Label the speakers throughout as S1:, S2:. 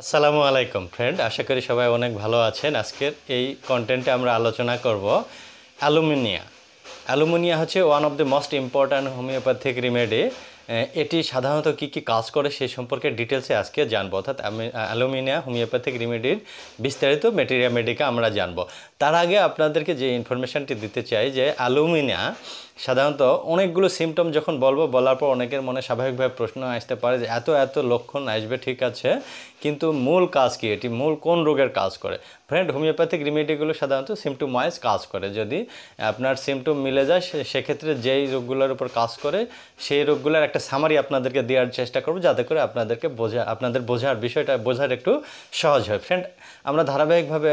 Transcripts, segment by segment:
S1: আসসালামু আলাইকুম ফ্রেন্ড আশা করি সবাই অনেক ভালো আছেন আজকের এই কন্টেন্টে আমরা আলোচনা করব অ্যালুমিনিয়া অ্যালুমিনিয়া হচ্ছে one of the most important homeopathic remedy এটি সাধারণত কি কি কাজ করে সেই সম্পর্কে ডিটেলসে আজকে জানবো অর্থাৎ অ্যালুমিনিয়া হোমিওপ্যাথিক রিমেডির বিস্তারিত মেটেরিয়া মেডিকা আমরা জানবো তার আগে আপনাদেরকে যে ইনফরমেশানটি দিতে চাই যে অ্যালুমিনিয়া সাধারণত অনেকগুলো সিমটম যখন বলবো বলার পর অনেকের মনে স্বাভাবিকভাবে প্রশ্ন আসতে পারে যে এত এত লক্ষণ আসবে ঠিক আছে কিন্তু মূল কাজ কি এটি মূল কোন রোগের কাজ করে ফ্রেন্ড হোমিওপ্যাথিক রিমেডিগুলো সাধারণত সিমটম ওয়াইজ কাজ করে যদি আপনার সিমটম মিলে যায় সেক্ষেত্রে যেই রোগগুলোর উপর কাজ করে সেই রোগগুলোর একটা সামারি আপনাদেরকে দেওয়ার চেষ্টা করবো যাতে করে আপনাদেরকে বোঝা আপনাদের বোঝার বিষয়টা বোঝার একটু সহজ হয় ফ্রেন্ড আমরা ধারাবাহিকভাবে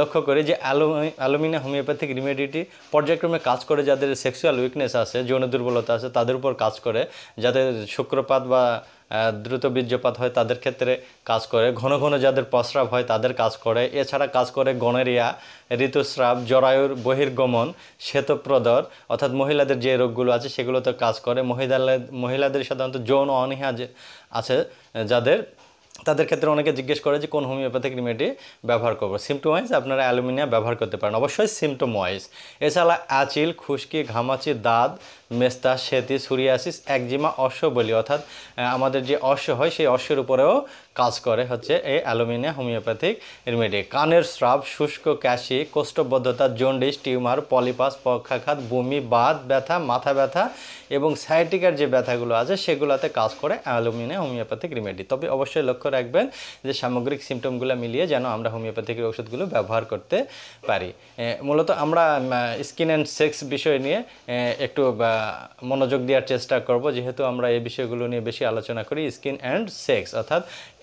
S1: লক্ষ্য করি যে অ্যালুমি অ্যালুমিনা হোমিওপ্যাথিক রিমেডিটি পর্যায়ক্রমে কাজ করে যাদের সেক্সুয়াল উইকনেস আছে যৌন দুর্বলতা আছে তাদের উপর কাজ করে যাদের শুক্রপাত বা দ্রুত বীর্যপাত হয় তাদের ক্ষেত্রে কাজ করে ঘন ঘন যাদের প্রস্রাব হয় তাদের কাজ করে এছাড়া কাজ করে গনেরিয়া ঋতুস্রাব জরায়ুর বহির্গমন শ্বেতপ্রদর অর্থাৎ মহিলাদের যে রোগগুলো আছে সেগুলোতে কাজ করে মহিলাদের মহিলাদের সাধারণত যৌন অনীহা আছে যাদের তাদের ক্ষেত্রে অনেকে জিজ্ঞেস করে যে কোন হোমিওপ্যাথিক রিমেডি ব্যবহার করবো সিমটম ওয়াইজ আপনারা অ্যালুমিনিয়া ব্যবহার করতে পারেন অবশ্যই সিমটম ওয়াইজ এছাড়া আচিল খুশকি ঘামাচি দাঁত মেস্তা সেতি সুরিয়াসিস একজিমা অশ্ব বলি অর্থাৎ আমাদের যে অশ্ব হয় সেই অশ্বের উপরেও কাজ করে হচ্ছে এই অ্যালুমিনিয়া হোমিওপ্যাথিক রেমেডি কানের স্রাব শুষ্ক ক্যাশি কোষ্ঠবদ্ধতা জন্ডিস টিউমার পলিপাস পক্ষাঘাত বমি বাদ ব্যথা মাথা ব্যথা এবং সাইটিকার যে ব্যথাগুলো আছে সেগুলোতে কাজ করে অ্যালুমিনিয়া হোমিওপ্যাথিক রেমেডি তবে অবশ্যই লক্ষ্য রাখবেন যে সামগ্রিক সিমটমগুলো মিলিয়ে যেন আমরা হোমিওপ্যাথিক ওষুধগুলো ব্যবহার করতে পারি মূলত আমরা স্কিন অ্যান্ড সেক্স বিষয় নিয়ে একটু মনোযোগ দেওয়ার চেষ্টা করব যেহেতু আমরা এই বিষয়গুলো নিয়ে বেশি আলোচনা করি স্কিন অ্যান্ড সেক্স অর্থাৎ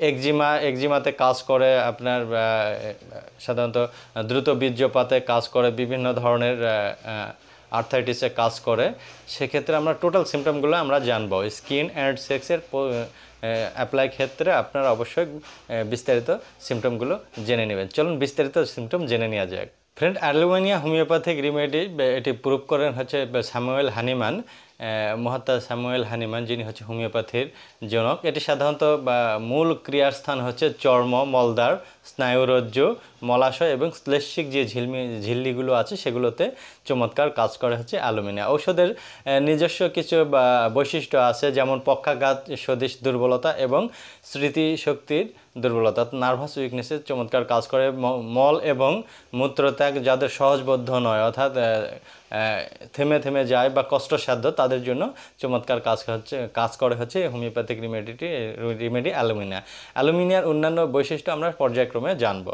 S1: একজিমা একজিমাতে কাজ করে আপনার সাধারণত দ্রুত বীর্যপাতে কাজ করে বিভিন্ন ধরনের আর্থাইটিসে কাজ করে সেক্ষেত্রে আমরা টোটাল সিমটমগুলো আমরা জানবো স্কিন অ্যান্ড সেক্সের অ্যাপ্লাই ক্ষেত্রে আপনারা অবশ্যই বিস্তারিত সিমটমগুলো জেনে নেবেন চলুন বিস্তারিত সিমটম জেনে নেওয়া যাক ফ্রেন্ড অ্যালোভেনিয়া হোমিওপ্যাথিক রিমেডি এটি প্রুভ করেন হচ্ছে স্যামুয়েল হানিমান মহাত্মা স্যামুয়েল হানিমান যিনি হচ্ছে হোমিওপ্যাথির জনক এটি সাধারণত বা মূল ক্রিয়ার স্থান হচ্ছে চর্ম মলদার স্নায়ুরজ্জ মলাশয় এবং শ্লেষিক যে ঝিলমি ঝিল্লিগুলো আছে সেগুলোতে চমৎকার কাজ করে হচ্ছে অ্যালুমিনিয়া ঔষধের নিজস্ব কিছু বৈশিষ্ট্য আছে যেমন পক্ষাঘাত সদৃশ দুর্বলতা এবং স্মৃতিশক্তির দুর্বলতা নার্ভাস উইকনেসে চমৎকার কাজ করে মল এবং মূত্রত্যাগ যাদের সহজবদ্ধ নয় অর্থাৎ থেমে থেমে যায় বা কষ্টসাধ্য তাদের জন্য চমৎকার কাজ হচ্ছে কাজ করে হচ্ছে হোমিওপ্যাথিক রিমেডিটি রিমেডি অ্যালুমিনিয়া অ্যালুমিনিয়ার অন্যান্য বৈশিষ্ট্য আমরা পর্যায়ক্রমে জানবো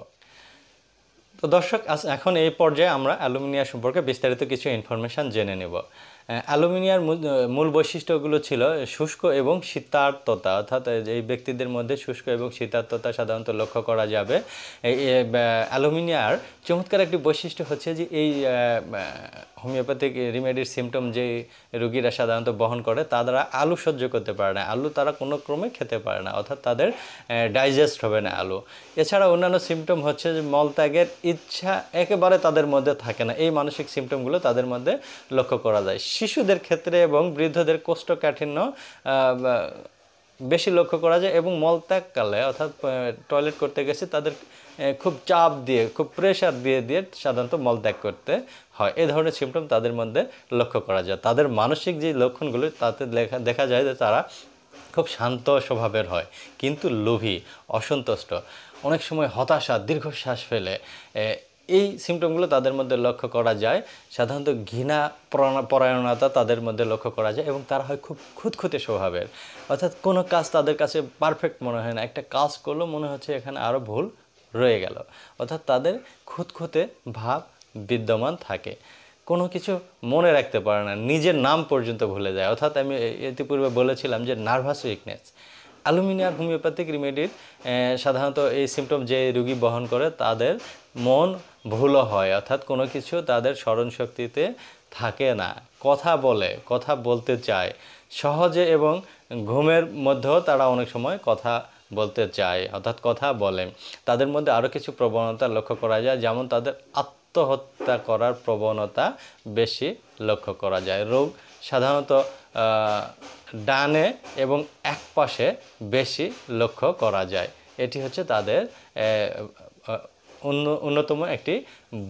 S1: তো দর্শক এখন এই পর্যায়ে আমরা অ্যালুমিনিয়া সম্পর্কে বিস্তারিত কিছু ইনফরমেশান জেনে নেব অ্যালুমিনিয়ার মূল বৈশিষ্ট্যগুলো ছিল শুষ্ক এবং শীতার্থতা অর্থাৎ এই ব্যক্তিদের মধ্যে শুষ্ক এবং শীতার্থতা সাধারণত লক্ষ্য করা যাবে অ্যালুমিনিয়ার চমৎকার একটি বৈশিষ্ট্য হচ্ছে যে এই হোমিওপ্যাথিক রিমেডির সিমটম যে রুগীরা সাধারণত বহন করে তারা আলু সহ্য করতে পারে না আলু তারা কোনো ক্রমে খেতে পারে না অর্থাৎ তাদের ডাইজেস্ট হবে না আলু এছাড়া অন্যান্য সিমটম হচ্ছে যে মলত্যাগের ইচ্ছা একেবারে তাদের মধ্যে থাকে না এই মানসিক সিমটমগুলো তাদের মধ্যে লক্ষ্য করা যায় শিশুদের ক্ষেত্রে এবং বৃদ্ধদের কোষ্ঠকাঠিন্য বেশি লক্ষ্য করা যায় এবং ত্যাগকালে অর্থাৎ টয়লেট করতে গেছে তাদের খুব চাপ দিয়ে খুব প্রেশার দিয়ে দিয়ে সাধারণত মলত্যাগ করতে হয় এ ধরনের সিমটম তাদের মধ্যে লক্ষ্য করা যায় তাদের মানসিক যে লক্ষণগুলো তাতে দেখা দেখা যায় যে তারা খুব শান্ত স্বভাবের হয় কিন্তু লোভী অসন্তুষ্ট অনেক সময় হতাশা দীর্ঘশ্বাস ফেলে এই সিমটমগুলো তাদের মধ্যে লক্ষ্য করা যায় সাধারণত ঘৃণা পরায়ণতা তাদের মধ্যে লক্ষ্য করা যায় এবং তারা হয় খুব খুঁতখুঁতে স্বভাবের অর্থাৎ কোনো কাজ তাদের কাছে পারফেক্ট মনে হয় না একটা কাজ করলেও মনে হচ্ছে এখানে আরও ভুল রয়ে গেল অর্থাৎ তাদের খুঁতখুঁতে ভাব বিদ্যমান থাকে কোনো কিছু মনে রাখতে পারে না নিজের নাম পর্যন্ত ভুলে যায় অর্থাৎ আমি ইতিপূর্বে বলেছিলাম যে নার্ভাস উইকনেস অ্যালুমিনিয়ার হোমিওপ্যাথিক রিমেডির সাধারণত এই সিমটম যে রুগী বহন করে তাদের মন ভুলও হয় অর্থাৎ কোনো কিছু তাদের স্মরণশক্তিতে থাকে না কথা বলে কথা বলতে চায় সহজে এবং ঘুমের মধ্যেও তারা অনেক সময় কথা বলতে চায় অর্থাৎ কথা বলে তাদের মধ্যে আরও কিছু প্রবণতা লক্ষ্য করা যায় যেমন তাদের আত্মহত্যা করার প্রবণতা বেশি লক্ষ্য করা যায় রোগ সাধারণত ডানে এবং এক পাশে বেশি লক্ষ্য করা যায় এটি হচ্ছে তাদের অন্যতম একটি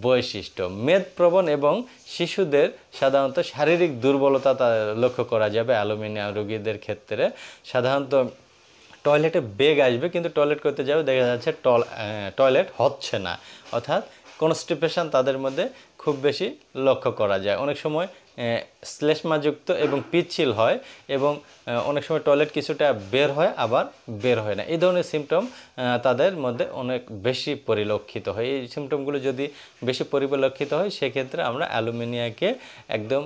S1: বৈশিষ্ট্য মেদপ্রবণ এবং শিশুদের সাধারণত শারীরিক দুর্বলতা লক্ষ্য করা যাবে অ্যালুমিনিয়াম রোগীদের ক্ষেত্রে সাধারণত টয়লেটে বেগ আসবে কিন্তু টয়লেট করতে যাবে দেখা যাচ্ছে টয়লেট হচ্ছে না অর্থাৎ কনস্টিপেশান তাদের মধ্যে খুব বেশি লক্ষ্য করা যায় অনেক সময় শ্লেষ্মাযুক্ত এবং পিচ্ছিল হয় এবং অনেক সময় টয়লেট কিছুটা বের হয় আবার বের হয় না এই ধরনের সিমটম তাদের মধ্যে অনেক বেশি পরিলক্ষিত হয় এই সিমটমগুলো যদি বেশি পরিলক্ষিত হয় সেক্ষেত্রে আমরা অ্যালুমিনিয়াকে একদম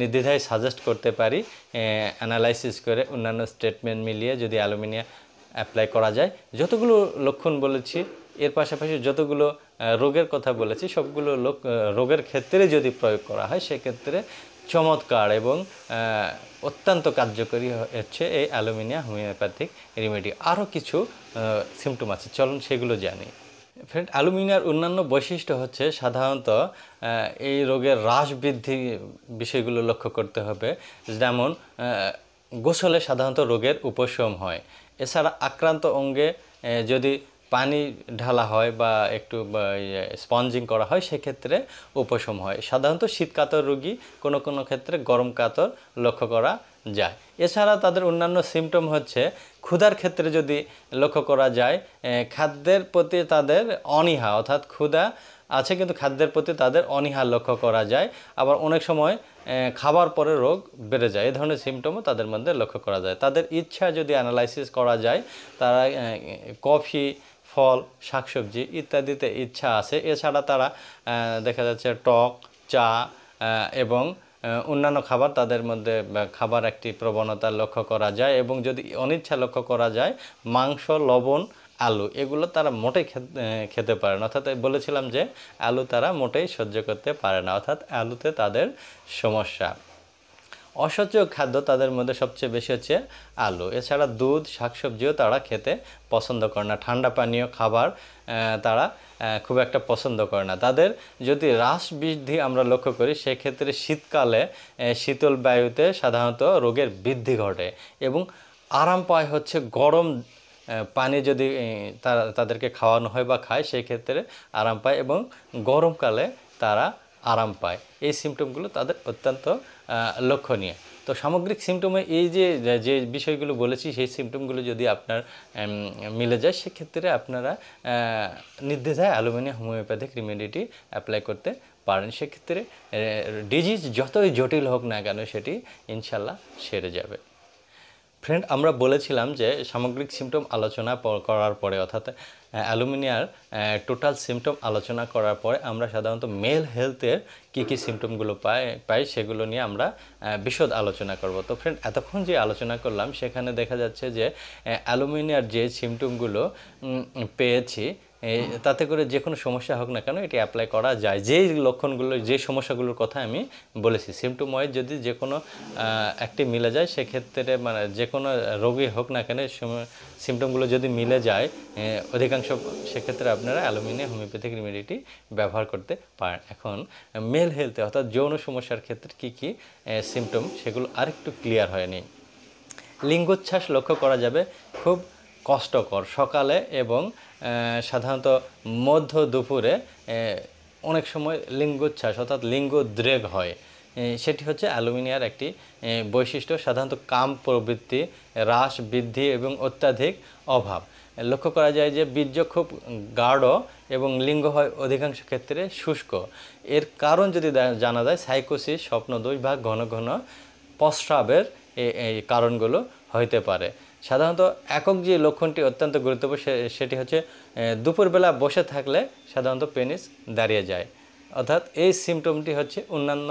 S1: নির্দ্বিধায় সাজেস্ট করতে পারি অ্যানালাইসিস করে অন্যান্য স্টেটমেন্ট মিলিয়ে যদি অ্যালুমিনিয়া অ্যাপ্লাই করা যায় যতগুলো লক্ষণ বলেছি এর পাশাপাশি যতগুলো রোগের কথা বলেছি সবগুলো লোক রোগের ক্ষেত্রে যদি প্রয়োগ করা হয় সেক্ষেত্রে চমৎকার এবং অত্যন্ত কার্যকরী হচ্ছে এই অ্যালুমিনিয়া হোমিওপ্যাথিক রেমেডি আরও কিছু সিমটম আছে চলুন সেগুলো জানি ফ্রেন্ড অ্যালুমিনিয়ার অন্যান্য বৈশিষ্ট্য হচ্ছে সাধারণত এই রোগের হ্রাস বৃদ্ধি বিষয়গুলো লক্ষ্য করতে হবে যেমন গোসলে সাধারণত রোগের উপশম হয় এছাড়া আক্রান্ত অঙ্গে যদি পানি ঢালা হয় বা একটু ইয়ে, স্পঞ্জিং করা হয় সেক্ষেত্রে উপশম হয় সাধারণত শীত কাতর রোগী কোনো কোনো ক্ষেত্রে গরম কাতর লক্ষ্য করা যায় এছাড়া তাদের অন্যান্য সিমটম হচ্ছে ক্ষুধার ক্ষেত্রে যদি লক্ষ্য করা যায় খাদ্যের প্রতি তাদের অনীহা অর্থাৎ ক্ষুধা আছে কিন্তু খাদ্যের প্রতি তাদের অনীহা লক্ষ্য করা যায় আবার অনেক সময় খাবার পরে রোগ বেড়ে যায় এই ধরনের সিমটমও তাদের মধ্যে লক্ষ্য করা যায় তাদের ইচ্ছা যদি অ্যানালাইসিস করা যায় তারা কফি ফল শাকসবজি ইত্যাদিতে ইচ্ছা আছে এছাড়া তারা দেখা যাচ্ছে টক চা এবং অন্যান্য খাবার তাদের মধ্যে খাবার একটি প্রবণতা লক্ষ্য করা যায় এবং যদি অনিচ্ছা লক্ষ্য করা যায় মাংস লবণ আলু এগুলো তারা মোটেই খেতে পারে না অর্থাৎ বলেছিলাম যে আলু তারা মোটেই সহ্য করতে পারে না অর্থাৎ আলুতে তাদের সমস্যা অসচ্য খাদ্য তাদের মধ্যে সবচেয়ে বেশি হচ্ছে আলু এছাড়া দুধ শাকসবজিও তারা খেতে পছন্দ করে না ঠান্ডা পানীয় খাবার তারা খুব একটা পছন্দ করে না তাদের যদি হ্রাস বৃদ্ধি আমরা লক্ষ্য করি সেক্ষেত্রে শীতকালে শীতল বায়ুতে সাধারণত রোগের বৃদ্ধি ঘটে এবং আরাম পায় হচ্ছে গরম পানি যদি তাদেরকে খাওয়ানো হয় বা খায় সেক্ষেত্রে আরাম পায় এবং গরমকালে তারা আরাম পায় এই সিমটমগুলো তাদের অত্যন্ত লক্ষণীয় তো সামগ্রিক সিমটমে এই যে যে বিষয়গুলো বলেছি সেই সিমটমগুলো যদি আপনার মিলে যায় সেক্ষেত্রে আপনারা নির্দেশায় অ্যালুমিনিয়াম হোমিওপ্যাথিক রিমেডিটি অ্যাপ্লাই করতে পারেন সেক্ষেত্রে ডিজিজ যতই জটিল হোক না কেন সেটি ইনশাল্লাহ সেরে যাবে ফ্রেন্ড আমরা বলেছিলাম যে সামগ্রিক সিমটম আলোচনা করার পরে অর্থাৎ অ্যালুমিনিয়ার টোটাল সিমটম আলোচনা করার পরে আমরা সাধারণত মেল হেলথের কী কী সিমটমগুলো পাই পাই সেগুলো নিয়ে আমরা বিশদ আলোচনা করব তো ফ্রেন্ড এতক্ষণ যে আলোচনা করলাম সেখানে দেখা যাচ্ছে যে অ্যালুমিনিয়ার যে সিমটমগুলো পেয়েছি তাতে করে যে কোনো সমস্যা হোক না কেন এটি অ্যাপ্লাই করা যায় যেই লক্ষণগুলো যে সমস্যাগুলোর কথা আমি বলেছি সিমটোময় যদি যে কোনো একটি মিলে যায় সেক্ষেত্রে মানে যে কোনো রোগী হোক না কেন সিমটমগুলো যদি মিলে যায় অধিকাংশ সেক্ষেত্রে আপনারা অ্যালুমিনিয়াম হোমিওপ্যাথিক রেমেডিটি ব্যবহার করতে পারেন এখন মেল হেলথে অর্থাৎ যৌন সমস্যার ক্ষেত্রে কি কি সিমটম সেগুলো আরেকটু ক্লিয়ার হয়নি লিঙ্গোচ্ছ্বাস লক্ষ্য করা যাবে খুব কষ্টকর সকালে এবং সাধারণত মধ্য দুপুরে অনেক সময় লিঙ্গোচ্ছ্বাস অর্থাৎ লিঙ্গ দ্রেগ হয় সেটি হচ্ছে অ্যালুমিনিয়ার একটি বৈশিষ্ট্য সাধারণত কাম প্রবৃত্তি হ্রাস বৃদ্ধি এবং অত্যাধিক অভাব লক্ষ্য করা যায় যে বীর্য খুব গাঢ় এবং লিঙ্গ হয় অধিকাংশ ক্ষেত্রে শুষ্ক এর কারণ যদি জানা যায় সাইকোসিস স্বপ্নদোষ বা ঘন ঘন প্রস্রাবের এই কারণগুলো হইতে পারে সাধারণত একক যে লক্ষণটি অত্যন্ত গুরুত্বপূর্ণ সেটি হচ্ছে দুপুরবেলা বসে থাকলে সাধারণত পেনিস দাঁড়িয়ে যায় অর্থাৎ এই সিমটমটি হচ্ছে অন্যান্য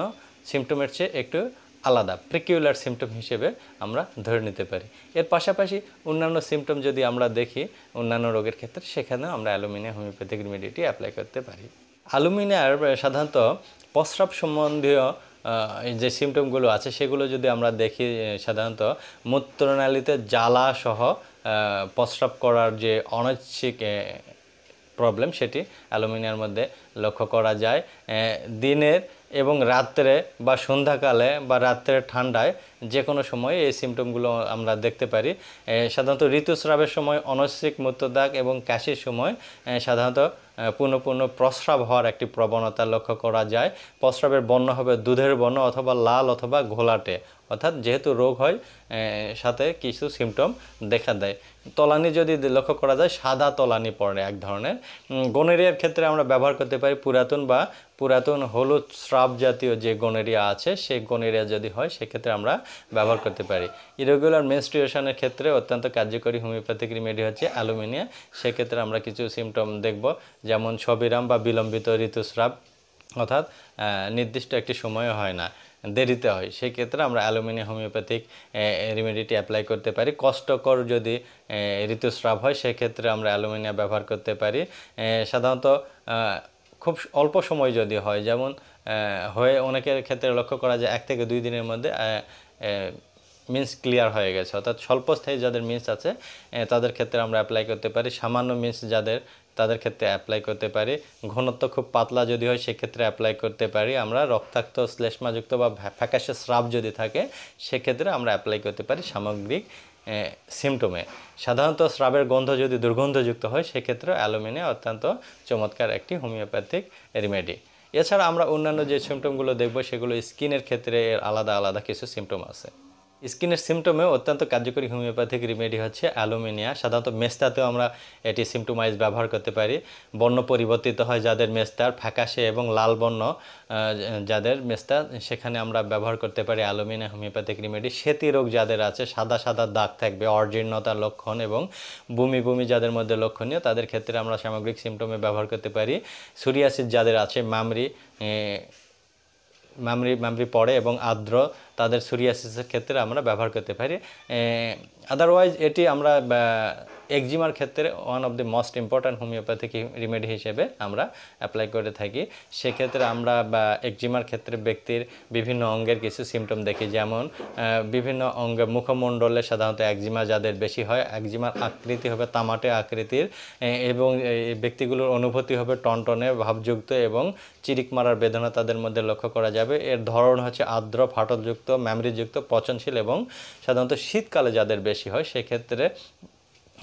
S1: সিমটমের চেয়ে একটু আলাদা প্রিকিউলার সিমটম হিসেবে আমরা ধরে নিতে পারি এর পাশাপাশি অন্যান্য সিমটম যদি আমরা দেখি অন্যান্য রোগের ক্ষেত্রে সেখানে আমরা অ্যালুমিনিয়াম হোমিওপ্যাথিক রেমেডিটি অ্যাপ্লাই করতে পারি অ্যালুমিনিয়ার সাধারণত প্রস্রাব সম্বন্ধীয় যে সিমটমগুলো আছে সেগুলো যদি আমরা দেখি সাধারণত মূত্রনালীতে জ্বালাসহ প্রস্রাব করার যে অনৈচ্ছিক প্রবলেম সেটি অ্যালুমিনিয়ার মধ্যে লক্ষ্য করা যায় দিনের এবং রাত্রে বা সন্ধ্যাকালে বা রাত্রে ঠান্ডায় যে কোনো সময় এই সিমটমগুলো আমরা দেখতে পারি সাধারণত ঋতুস্রাবের সময় অনস্বিক মূত্রদাগ এবং কাশির সময় সাধারণত পূর্ণ পূর্ণ প্রস্রাব হওয়ার একটি প্রবণতা লক্ষ্য করা যায় প্রস্রাবের বর্ণ হবে দুধের বর্ণ অথবা লাল অথবা ঘোলাটে অর্থাৎ যেহেতু রোগ হয় সাথে কিছু সিমটম দেখা দেয় তলানি যদি লক্ষ্য করা যায় সাদা তলানি পড়ে এক ধরনের গনেরিয়ার ক্ষেত্রে আমরা ব্যবহার করতে পারি পুরাতন বা পুরাতন হলুদ স্রাব জাতীয় যে গনেরিয়া আছে সেই গনেরিয়া যদি হয় সেক্ষেত্রে আমরা ব্যবহার করতে পারি ইরেগুলার মেনস্ট্রুয়েশনের ক্ষেত্রে অত্যন্ত কার্যকরী হোমিওপ্যাথিক রিমেডি হচ্ছে অ্যালুমিনিয়া সেক্ষেত্রে আমরা কিছু সিমটম দেখব যেমন ছবিরাম বা বিলম্বিত ঋতুস্রাব অর্থাৎ নির্দিষ্ট একটি সময় হয় না দেরিতে হয় সেক্ষেত্রে আমরা অ্যালুমিনিয়াম হোমিওপ্যাথিক রেমেডিটি অ্যাপ্লাই করতে পারি কষ্টকর যদি ঋতুস্রাব হয় সেক্ষেত্রে আমরা অ্যালুমিনিয়াম ব্যবহার করতে পারি সাধারণত খুব অল্প সময় যদি হয় যেমন হয়ে অনেকের ক্ষেত্রে লক্ষ্য করা যায় এক থেকে দুই দিনের মধ্যে মিন্স ক্লিয়ার হয়ে গেছে অর্থাৎ স্বল্পস্থায়ী যাদের মিন্স আছে তাদের ক্ষেত্রে আমরা অ্যাপ্লাই করতে পারি সামান্য মিন্স যাদের তাদের ক্ষেত্রে অ্যাপ্লাই করতে পারি ঘনত্ব খুব পাতলা যদি হয় সেক্ষেত্রে অ্যাপ্লাই করতে পারি আমরা রক্তাক্ত শ্লেষ্মাযুক্ত বা ফ্যাকাশে স্রাব যদি থাকে সেক্ষেত্রে আমরা অ্যাপ্লাই করতে পারি সামগ্রিক সিমটমে সাধারণত স্রাবের গন্ধ যদি দুর্গন্ধযুক্ত হয় সেক্ষেত্রে অ্যালুমিনিয়া অত্যন্ত চমৎকার একটি হোমিওপ্যাথিক রেমেডি এছাড়া আমরা অন্যান্য যে সিমটমগুলো দেখব সেগুলো স্কিনের ক্ষেত্রে এর আলাদা আলাদা কিছু সিমটম আছে স্কিনের সিমটমে অত্যন্ত কার্যকরী হোমিওপ্যাথিক রিমেডি হচ্ছে অ্যালুমিনিয়া সাধারণত মেস্তাতেও আমরা এটি সিমটোমাইজ ব্যবহার করতে পারি বর্ণ পরিবর্তিত হয় যাদের মেস্তার ফ্যাকাশে এবং লাল বর্ণ যাদের মেস্তা সেখানে আমরা ব্যবহার করতে পারি অ্যালুমিনিয়া হোমিওপ্যাথিক রিমেডি সেতি রোগ যাদের আছে সাদা সাদা দাগ থাকবে অর্জীর্ণতার লক্ষণ এবং বমি বমি যাদের মধ্যে লক্ষণীয় তাদের ক্ষেত্রে আমরা সামগ্রিক সিমটমে ব্যবহার করতে পারি সুরিয়াসিস যাদের আছে মামরি মামরি মামরি পড়ে এবং আর্দ্র তাদের সুরিয়াসিসের ক্ষেত্রে আমরা ব্যবহার করতে পারি আদারওয়াইজ এটি আমরা একজিমার ক্ষেত্রে one of the most important homeopathic remedy হিসেবে আমরা অ্যাপ্লাই করে থাকি সেক্ষেত্রে আমরা বা একজিমার ক্ষেত্রে ব্যক্তির বিভিন্ন অঙ্গের কিছু সিমটম দেখি যেমন বিভিন্ন অঙ্গে মুখমণ্ডলে সাধারণত একজিমা যাদের বেশি হয় একজিমার আকৃতি হবে তামাটে আকৃতির এবং ব্যক্তিগুলোর অনুভূতি হবে টনটনে ভাবযুক্ত এবং চিরিক মারার বেদনা তাদের মধ্যে লক্ষ্য করা যাবে এর ধরন হচ্ছে আর্দ্র ফাটলযুক্ত ম্যামরিযুক্ত পচনশীল এবং সাধারণত শীতকালে যাদের বেশি হয় সেক্ষেত্রে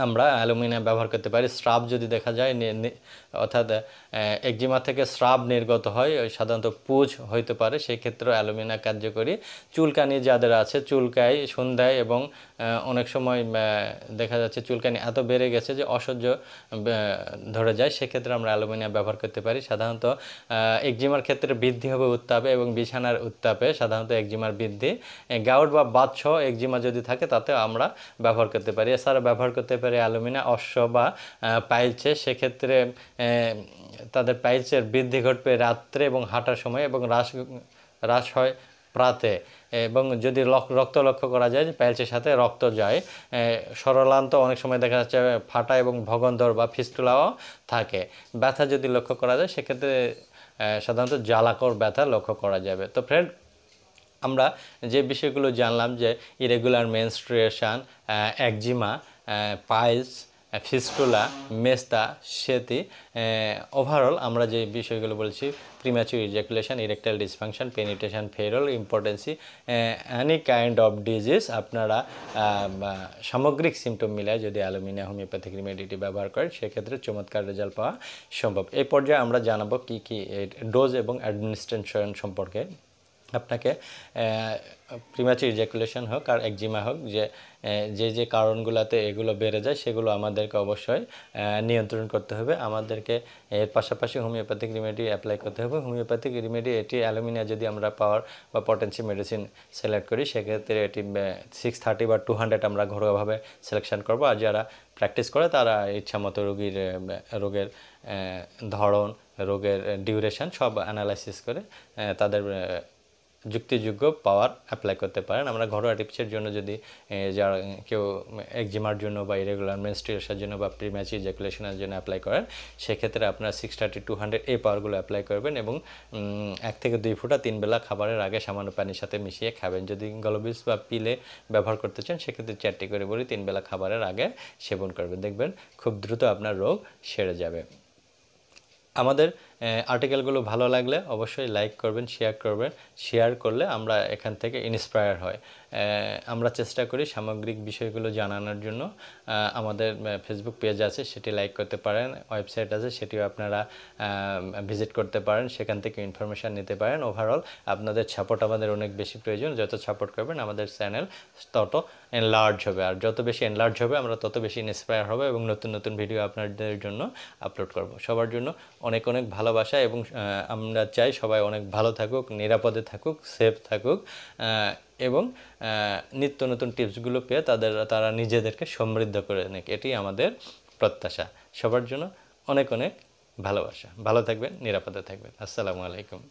S1: আমরা অ্যালুমিনিয়াম ব্যবহার করতে পারি স্রাব যদি দেখা যায় অর্থাৎ একজিমা থেকে স্রাব নির্গত হয় সাধারণত পুজ হইতে পারে সেই ক্ষেত্রে অ্যালুমিনিয়া কার্যকরী চুলকানি যাদের আছে চুলকায় সন্ধ্যায় এবং অনেক সময় দেখা যাচ্ছে চুলকানি এত বেড়ে গেছে যে অসহ্য ধরে যায় সেক্ষেত্রে আমরা অ্যালুমিনিয়াম ব্যবহার করতে পারি সাধারণত একজিমার ক্ষেত্রে বৃদ্ধি হবে উত্তাপে এবং বিছানার উত্তাপে সাধারণত একজিমার বৃদ্ধি গাউট বা বাদসহ একজিমা যদি থাকে তাতে আমরা ব্যবহার করতে পারি এছাড়া ব্যবহার করতে পারি পারে অ্যালুমিনা অশ্ব বা পাইলচে সেক্ষেত্রে তাদের পাইলসের বৃদ্ধি ঘটবে রাত্রে এবং হাঁটার সময় এবং হ্রাস হ্রাস হয় প্রাতে এবং যদি রক্ত লক্ষ্য করা যায় প্যালচের সাথে রক্ত যায় সরলান্ত অনেক সময় দেখা যাচ্ছে ফাটা এবং ভগন্দর বা ফিস্টুলাও থাকে ব্যথা যদি লক্ষ্য করা যায় সেক্ষেত্রে সাধারণত জ্বালাকর ব্যথা লক্ষ্য করা যাবে তো ফ্রেন্ড আমরা যে বিষয়গুলো জানলাম যে irregular menstruation eczema piles fistula মেস্তা সেতি ওভারঅল আমরা যে বিষয়গুলো বলছি premature ejaculation erectile dysfunction penetration failure impotency any kind of disease আপনারা সামগ্রিক সিমটম মিলায় যদি অ্যালুমিনিয়া হোমিওপ্যাথিক রিমেডিটি ব্যবহার করেন সেক্ষেত্রে চমৎকার রেজাল্ট পাওয়া সম্ভব এই পর্যায়ে আমরা জানাবো কি কি ডোজ এবং অ্যাডমিনিস্ট্রেশন সম্পর্কে আপনাকে প্রিমাচি ইজাকুলেশন হোক আর একজিমা হোক যে যে যে কারণগুলোতে এগুলো বেড়ে যায় সেগুলো আমাদেরকে অবশ্যই নিয়ন্ত্রণ করতে হবে আমাদেরকে এর পাশাপাশি হোমিওপ্যাথিক রিমেডি অ্যাপ্লাই করতে হবে হোমিওপ্যাথিক রিমেডি এটি অ্যালুমিনিয়া যদি আমরা পাওয়ার বা পটেন্সি মেডিসিন সিলেক্ট করি সেক্ষেত্রে এটি সিক্স থার্টি বা টু হান্ড্রেড আমরা ঘরোয়াভাবে সিলেকশন করবো আর যারা প্র্যাকটিস করে তারা ইচ্ছামতো রোগীর রোগের ধরন রোগের ডিউরেশন সব অ্যানালাইসিস করে তাদের যুক্তিযোগ্য পাওয়ার অ্যাপ্লাই করতে পারেন আমরা ঘরোয়া টিপসের জন্য যদি যারা কেউ একজিমার জন্য বা ইরেগুলার মেনস্ট্রিয়েশনের জন্য বা প্রিম্যাচি ইজাকুলেশনের জন্য অ্যাপ্লাই করেন সেক্ষেত্রে আপনার সিক্স থার্টি টু হান্ড্রেড এই পাওয়ারগুলো অ্যাপ্লাই করবেন এবং এক থেকে দুই ফুটা তিন বেলা খাবারের আগে সামান্য পানির সাথে মিশিয়ে খাবেন যদি গলবিলস বা পিলে ব্যবহার করতে চান সেক্ষেত্রে চারটি করে বলি তিন বেলা খাবারের আগে সেবন করবেন দেখবেন খুব দ্রুত আপনার রোগ সেরে যাবে আমাদের আর্টিকেলগুলো ভালো লাগলে অবশ্যই লাইক করবেন শেয়ার করবেন শেয়ার করলে আমরা এখান থেকে ইন্সপায়ার হয় আমরা চেষ্টা করি সামগ্রিক বিষয়গুলো জানানোর জন্য আমাদের ফেসবুক পেজ আছে সেটি লাইক করতে পারেন ওয়েবসাইট আছে সেটিও আপনারা ভিজিট করতে পারেন সেখান থেকে ইনফরমেশান নিতে পারেন ওভারঅল আপনাদের সাপোর্ট আমাদের অনেক বেশি প্রয়োজন যত সাপোর্ট করবেন আমাদের চ্যানেল তত এনলার্জ হবে আর যত বেশি এনলার্জ হবে আমরা তত বেশি ইন্সপায়ার হবে এবং নতুন নতুন ভিডিও আপনাদের জন্য আপলোড করব সবার জন্য অনেক অনেক ভালোবাসা এবং আমরা চাই সবাই অনেক ভালো থাকুক নিরাপদে থাকুক সেফ থাকুক এবং নিত্য নতুন টিপসগুলো পেয়ে তাদের তারা নিজেদেরকে সমৃদ্ধ করে নেক এটি আমাদের প্রত্যাশা সবার জন্য অনেক অনেক ভালোবাসা ভালো থাকবেন নিরাপদে থাকবেন আসসালামু আলাইকুম